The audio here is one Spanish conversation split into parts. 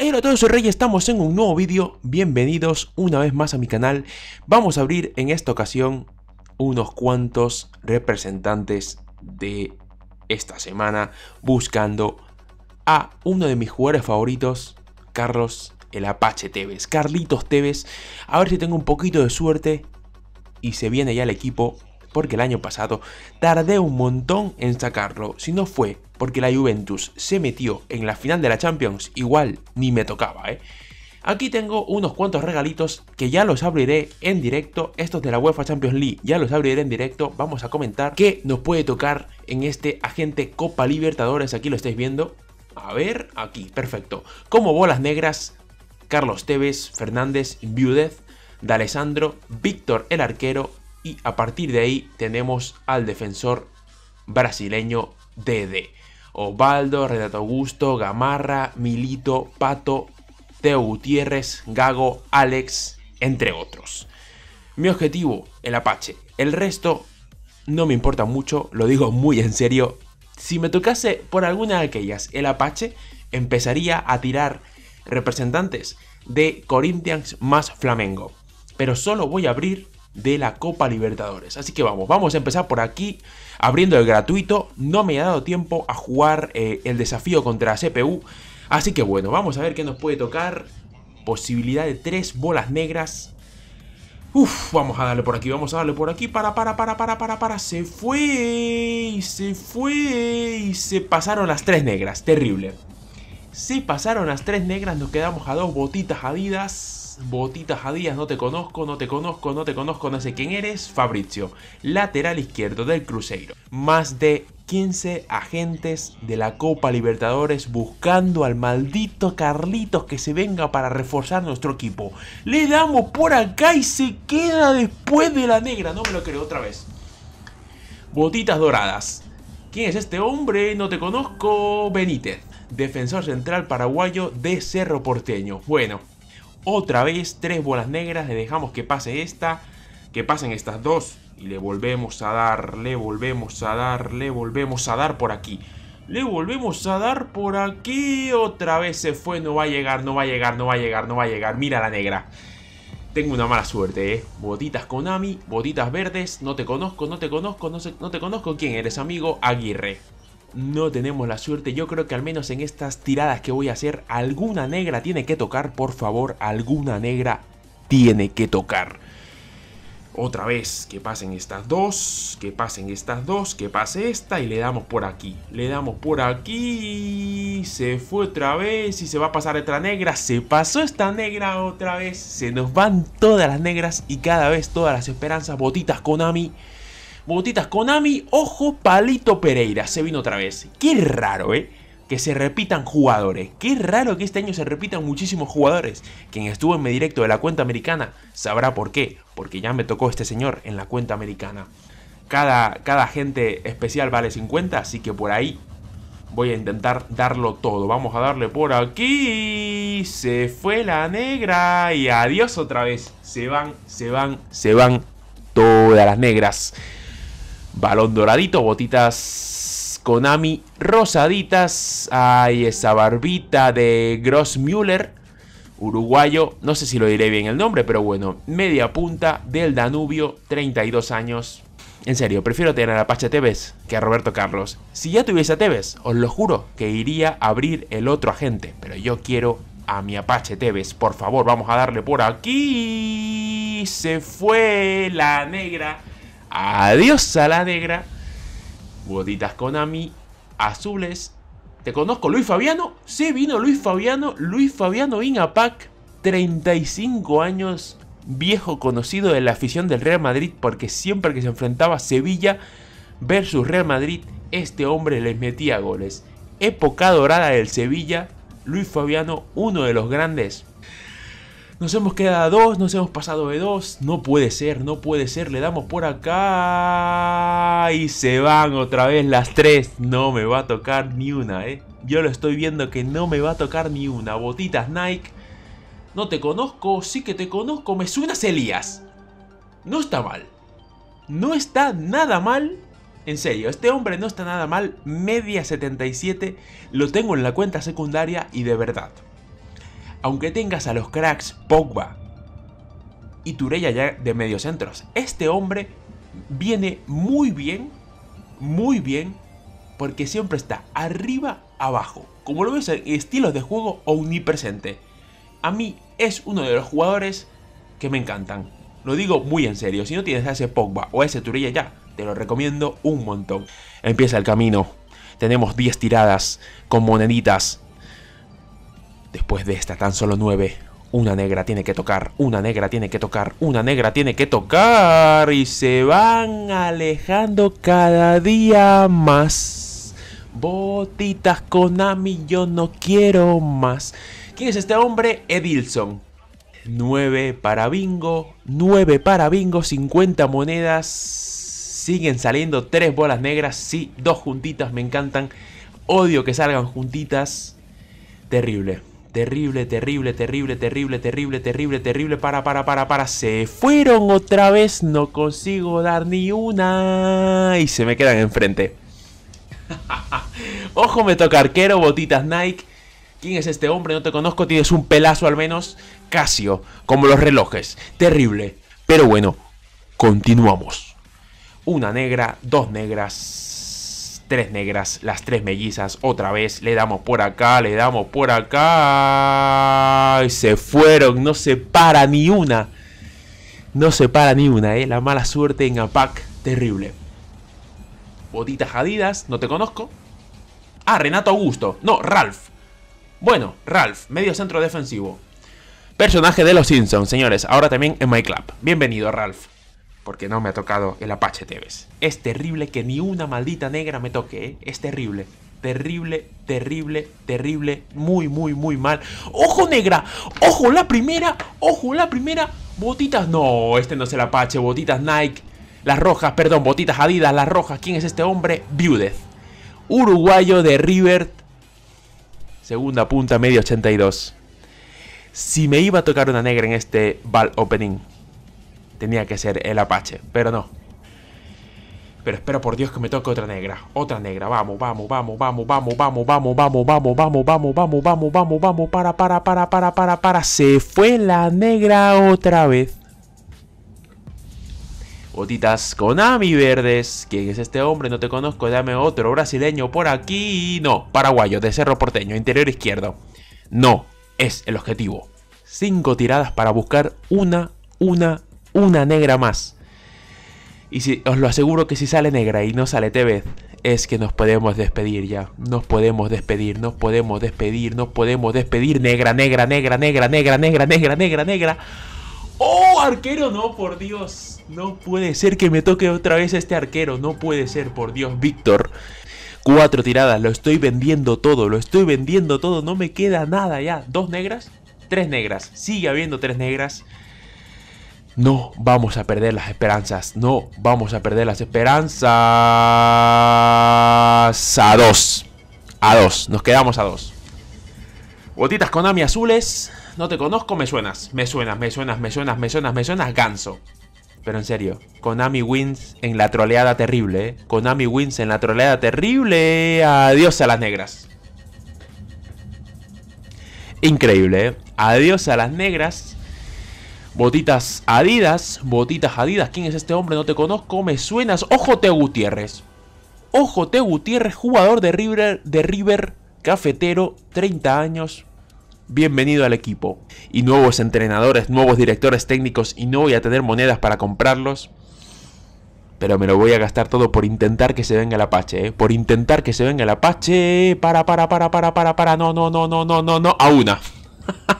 Hola a todos, soy Rey, estamos en un nuevo vídeo, bienvenidos una vez más a mi canal. Vamos a abrir en esta ocasión unos cuantos representantes de esta semana buscando a uno de mis jugadores favoritos, Carlos el Apache Tevez, Carlitos Tevez. A ver si tengo un poquito de suerte y se viene ya el equipo porque el año pasado tardé un montón en sacarlo, si no fue porque la Juventus se metió en la final de la Champions, igual ni me tocaba, ¿eh? Aquí tengo unos cuantos regalitos que ya los abriré en directo. Estos de la UEFA Champions League ya los abriré en directo. Vamos a comentar qué nos puede tocar en este agente Copa Libertadores. Aquí lo estáis viendo. A ver, aquí, perfecto. Como bolas negras, Carlos Tevez, Fernández, Viudez, D'Alessandro, Víctor el arquero, y a partir de ahí tenemos al defensor brasileño DD. Osvaldo, Renato Augusto, Gamarra, Milito, Pato, Teo Gutiérrez, Gago, Alex, entre otros. Mi objetivo, el Apache. El resto no me importa mucho, lo digo muy en serio. Si me tocase por alguna de aquellas el Apache, empezaría a tirar representantes de Corinthians más Flamengo. Pero solo voy a abrir de la Copa Libertadores. Así que vamos, vamos a empezar por aquí, abriendo el gratuito. No me ha dado tiempo a jugar eh, el desafío contra CPU. Así que bueno, vamos a ver qué nos puede tocar. Posibilidad de tres bolas negras. Uf, vamos a darle por aquí, vamos a darle por aquí. Para, para, para, para, para, para. Se fue, se fue, y se pasaron las tres negras. Terrible. Se pasaron las tres negras, nos quedamos a dos botitas adidas botitas a días, no te conozco, no te conozco, no te conozco, no sé quién eres, Fabrizio, lateral izquierdo del Cruzeiro. Más de 15 agentes de la Copa Libertadores buscando al maldito Carlitos que se venga para reforzar nuestro equipo. Le damos por acá y se queda después de la negra, no me lo creo otra vez. Botitas doradas. ¿Quién es este hombre? No te conozco, Benítez defensor central paraguayo de Cerro Porteño. Bueno, otra vez, tres bolas negras, le dejamos que pase esta, que pasen estas dos. Y le volvemos a dar, le volvemos a dar, le volvemos a dar por aquí. Le volvemos a dar por aquí. Otra vez se fue. No va a llegar, no va a llegar, no va a llegar, no va a llegar. Mira la negra. Tengo una mala suerte, ¿eh? Botitas Konami, botitas verdes. No te conozco, no te conozco, no, no te conozco. ¿Quién eres, amigo? Aguirre no tenemos la suerte. Yo creo que al menos en estas tiradas que voy a hacer, alguna negra tiene que tocar, por favor, alguna negra tiene que tocar. Otra vez, que pasen estas dos, que pasen estas dos, que pase esta y le damos por aquí. Le damos por aquí, se fue otra vez y se va a pasar otra negra. Se pasó esta negra otra vez, se nos van todas las negras y cada vez todas las esperanzas. Botitas Konami. Botitas Konami, ojo, Palito Pereira, se vino otra vez. Qué raro, ¿eh? Que se repitan jugadores. Qué raro que este año se repitan muchísimos jugadores. Quien estuvo en mi directo de la cuenta americana sabrá por qué. Porque ya me tocó este señor en la cuenta americana. Cada, cada gente especial vale 50, así que por ahí voy a intentar darlo todo. Vamos a darle por aquí. Se fue la negra y adiós otra vez. Se van, se van, se van todas las negras. Balón doradito, botitas Konami rosaditas. Hay esa barbita de Grossmüller, uruguayo. No sé si lo diré bien el nombre, pero bueno. Media punta del Danubio, 32 años. En serio, prefiero tener a Apache Tevez que a Roberto Carlos. Si ya tuviese a Tevez, os lo juro que iría a abrir el otro agente. Pero yo quiero a mi Apache Tevez. Por favor, vamos a darle por aquí. Se fue la negra. Adiós a la negra. Botitas Konami. Azules. Te conozco, Luis Fabiano. Sí, vino Luis Fabiano. Luis Fabiano Inapac. 35 años. Viejo conocido de la afición del Real Madrid. Porque siempre que se enfrentaba Sevilla versus Real Madrid, este hombre les metía goles. Época dorada del Sevilla. Luis Fabiano, uno de los grandes nos hemos quedado a dos, nos hemos pasado de dos. No puede ser, no puede ser. Le damos por acá. Y se van otra vez las tres. No me va a tocar ni una, eh. Yo lo estoy viendo que no me va a tocar ni una. Botitas Nike. No te conozco, sí que te conozco. Me suenas Elías. No está mal. No está nada mal. En serio, este hombre no está nada mal. Media 77. Lo tengo en la cuenta secundaria y de verdad aunque tengas a los cracks Pogba y Turella ya de centros. este hombre viene muy bien, muy bien, porque siempre está arriba, abajo. Como lo ves en estilos de juego omnipresente. A mí es uno de los jugadores que me encantan. Lo digo muy en serio, si no tienes a ese Pogba o a ese Turella ya, te lo recomiendo un montón. Empieza el camino. Tenemos 10 tiradas con moneditas Después de esta tan solo nueve una negra tiene que tocar, una negra tiene que tocar, una negra tiene que tocar. Y se van alejando cada día más. Botitas Konami, yo no quiero más. ¿Quién es este hombre? Edilson. 9 para bingo, 9 para bingo, 50 monedas. Siguen saliendo tres bolas negras, sí, dos juntitas, me encantan. Odio que salgan juntitas. Terrible. Terrible, terrible, terrible, terrible, terrible, terrible, terrible. Para, para, para, para. Se fueron otra vez. No consigo dar ni una. Y se me quedan enfrente. Ojo, me toca arquero, botitas Nike. ¿Quién es este hombre? No te conozco. Tienes un pelazo al menos. Casio. Como los relojes. Terrible. Pero bueno, continuamos. Una negra, dos negras, tres negras, las tres mellizas, otra vez, le damos por acá, le damos por acá, y se fueron, no se para ni una, no se para ni una, eh, la mala suerte en APAC, terrible. Botitas Adidas, no te conozco. Ah, Renato Augusto, no, Ralph. Bueno, Ralph, medio centro defensivo. Personaje de los Simpsons, señores, ahora también en My Club. Bienvenido, Ralph porque no me ha tocado el Apache ves. Es terrible que ni una maldita negra me toque, ¿eh? Es terrible. Terrible, terrible, terrible, muy, muy, muy mal. ¡Ojo negra! ¡Ojo la primera! ¡Ojo la primera! Botitas, no, este no es el Apache, botitas Nike. Las rojas, perdón, botitas Adidas, las rojas. ¿Quién es este hombre? Viudez. Uruguayo de River. Segunda punta, medio 82. Si me iba a tocar una negra en este ball opening, Tenía que ser el Apache, pero no. Pero espero por Dios que me toque otra negra. Otra negra. Vamos, vamos, vamos, vamos, vamos, vamos, vamos, vamos, vamos, vamos, vamos, vamos, vamos, vamos, vamos, para, para, para, para, para, para. Se fue la negra otra vez. Botitas Konami verdes. ¿Quién es este hombre? No te conozco. Dame otro brasileño por aquí. No, paraguayo, de Cerro Porteño, interior izquierdo. No, es el objetivo. Cinco tiradas para buscar una, una, una negra más. Y si, os lo aseguro que si sale negra y no sale Tevez, es que nos podemos despedir ya. Nos podemos despedir, nos podemos despedir, nos podemos despedir. Negra, negra, negra, negra, negra, negra, negra, negra, negra. ¡Oh, arquero! No, por Dios. No puede ser que me toque otra vez este arquero. No puede ser, por Dios, Víctor. Cuatro tiradas, lo estoy vendiendo todo, lo estoy vendiendo todo. No me queda nada ya. Dos negras, tres negras. Sigue habiendo tres negras. No vamos a perder las esperanzas. No vamos a perder las esperanzas. A dos. A dos. Nos quedamos a dos. Botitas Konami azules. No te conozco, me suenas. Me suenas, me suenas, me suenas, me suenas, me suenas, ganso. Pero en serio, Konami wins en la troleada terrible, Konami eh. wins en la troleada terrible. Adiós a las negras. Increíble, eh. Adiós a las negras. Botitas Adidas, botitas Adidas, ¿quién es este hombre? No te conozco, me suenas. Ojo T. Gutiérrez. Ojo T. Gutiérrez, jugador de River, de River, cafetero, 30 años. Bienvenido al equipo. Y nuevos entrenadores, nuevos directores técnicos y no voy a tener monedas para comprarlos. Pero me lo voy a gastar todo por intentar que se venga el Apache, ¿eh? Por intentar que se venga el Apache. Para, para, para, para, para, para. No, no, no, no, no, no, no. A una.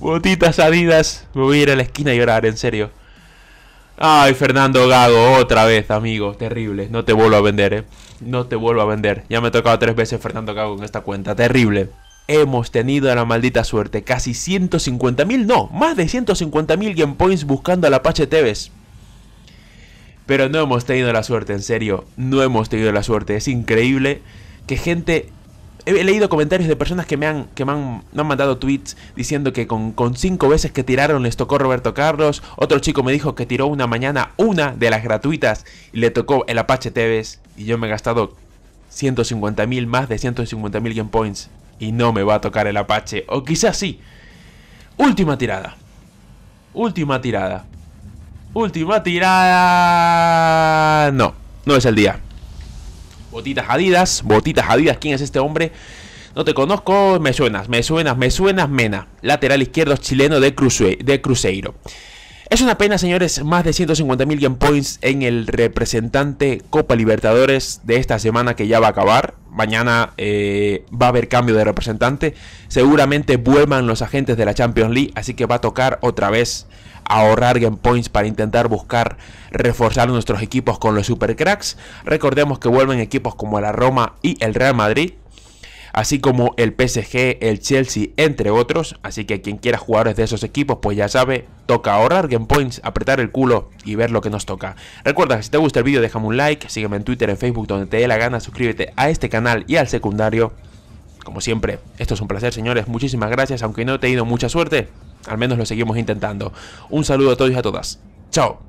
Botitas adidas. Me voy a ir a la esquina a llorar, en serio. Ay, Fernando Gago, otra vez, amigo. Terrible. No te vuelvo a vender, eh. No te vuelvo a vender. Ya me he tocado tres veces Fernando Gago en esta cuenta. Terrible. Hemos tenido la maldita suerte. Casi 150.000, no, más de 150.000 game points buscando al Apache Tevez. Pero no hemos tenido la suerte, en serio. No hemos tenido la suerte. Es increíble que gente he leído comentarios de personas que me han, que me han, mandado tweets diciendo que con, con, cinco veces que tiraron les tocó Roberto Carlos. Otro chico me dijo que tiró una mañana una de las gratuitas y le tocó el Apache Tevez. Y yo me he gastado 150.000, más de 150.000 game points. Y no me va a tocar el Apache. O quizás sí. Última tirada. Última tirada. Última tirada. No, no es el día. Botitas Adidas, botitas Adidas, ¿quién es este hombre? No te conozco, me suenas, me suenas, me suenas, Mena, lateral izquierdo chileno de, Cruze de Cruzeiro. Es una pena, señores, más de 150.000 game points en el representante Copa Libertadores de esta semana que ya va a acabar. Mañana eh, va a haber cambio de representante. Seguramente vuelvan los agentes de la Champions League, así que va a tocar otra vez ahorrar game points para intentar buscar reforzar nuestros equipos con los supercracks. Recordemos que vuelven equipos como la Roma y el Real Madrid, así como el PSG, el Chelsea, entre otros. Así que quien quiera jugadores de esos equipos, pues ya sabe, toca ahorrar game points, apretar el culo y ver lo que nos toca. Recuerda que si te gusta el vídeo, déjame un like, sígueme en Twitter, en Facebook, donde te dé la gana, suscríbete a este canal y al secundario. Como siempre, esto es un placer, señores. Muchísimas gracias, aunque no te he tenido mucha suerte. Al menos lo seguimos intentando. Un saludo a todos y a todas. Chao.